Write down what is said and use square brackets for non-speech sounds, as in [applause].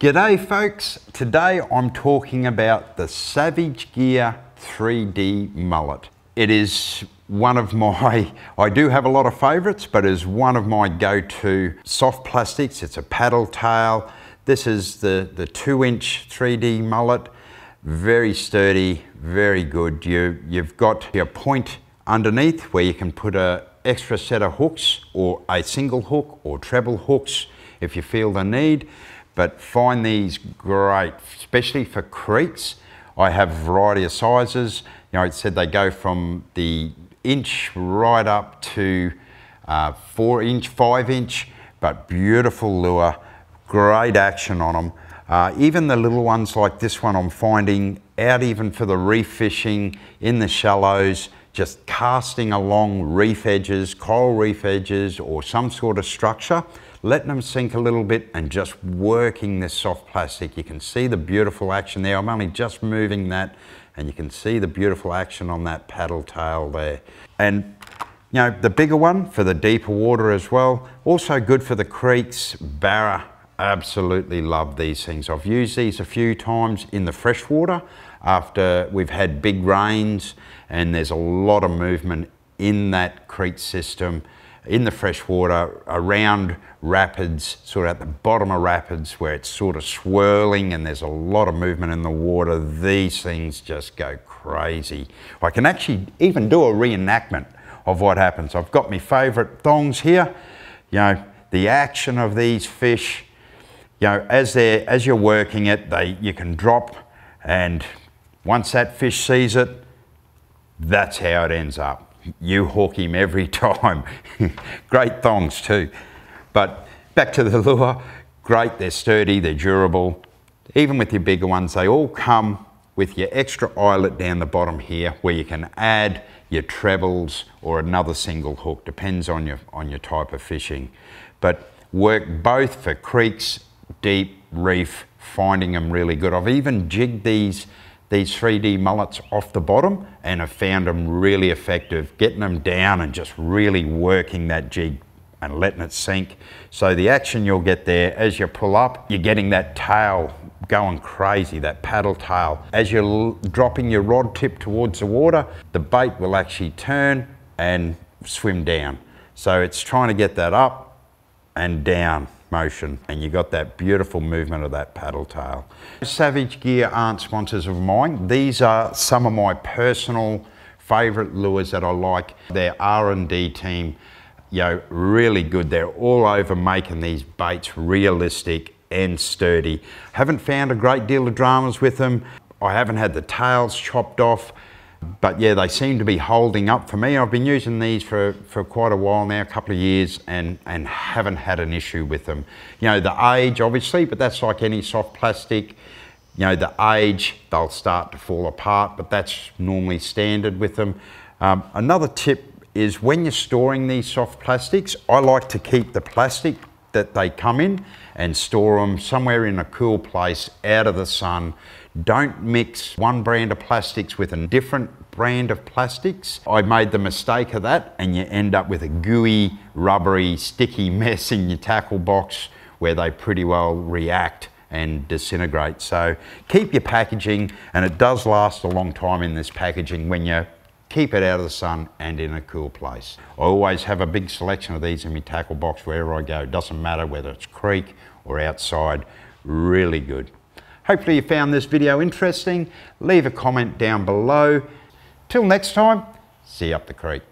G'day folks, today I'm talking about the Savage Gear 3D Mullet. It is one of my, [laughs] I do have a lot of favourites, but is one of my go-to soft plastics. It's a paddle tail. This is the, the two inch 3D mullet. Very sturdy, very good. You, you've got your point underneath where you can put a extra set of hooks or a single hook or treble hooks if you feel the need. But find these great, especially for creeks. I have a variety of sizes. You know, it said they go from the inch right up to uh, four inch, five inch, but beautiful lure, great action on them. Uh, even the little ones like this one I'm finding out even for the reef fishing in the shallows, just casting along reef edges, coral reef edges, or some sort of structure, letting them sink a little bit and just working this soft plastic. You can see the beautiful action there. I'm only just moving that and you can see the beautiful action on that paddle tail there. And you know, the bigger one for the deeper water as well. Also good for the creeks, barra absolutely love these things. I've used these a few times in the freshwater after we've had big rains and there's a lot of movement in that creek system in the freshwater around rapids, sort of at the bottom of rapids where it's sort of swirling and there's a lot of movement in the water. These things just go crazy. I can actually even do a reenactment of what happens. I've got my favorite thongs here, you know, the action of these fish, you know, as, they as you're working it, they, you can drop and once that fish sees it, that's how it ends up. You hook him every [laughs] time. great thongs too. But back to the lure, great, they're sturdy, they're durable. Even with your bigger ones, they all come with your extra eyelet down the bottom here where you can add your trebles or another single hook, depends on your, on your type of fishing. But work both for creeks deep reef, finding them really good. I've even jigged these these 3D mullets off the bottom and have found them really effective, getting them down and just really working that jig and letting it sink. So the action you'll get there as you pull up, you're getting that tail going crazy, that paddle tail. As you're dropping your rod tip towards the water, the bait will actually turn and swim down. So it's trying to get that up and down motion and you got that beautiful movement of that paddle tail. Savage Gear aren't sponsors of mine. These are some of my personal favourite lures that I like. Their R&D team, you know, really good. They're all over making these baits realistic and sturdy. Haven't found a great deal of dramas with them. I haven't had the tails chopped off. But yeah, they seem to be holding up for me. I've been using these for, for quite a while now, a couple of years, and, and haven't had an issue with them. You know, the age, obviously, but that's like any soft plastic. You know, the age, they'll start to fall apart, but that's normally standard with them. Um, another tip is when you're storing these soft plastics, I like to keep the plastic that they come in and store them somewhere in a cool place out of the sun. Don't mix one brand of plastics with a different brand of plastics. I made the mistake of that and you end up with a gooey, rubbery, sticky [laughs] mess in your tackle box where they pretty well react and disintegrate. So keep your packaging and it does last a long time in this packaging when you're keep it out of the sun and in a cool place. I always have a big selection of these in my tackle box wherever I go. Doesn't matter whether it's creek or outside, really good. Hopefully you found this video interesting. Leave a comment down below. Till next time, see you up the creek.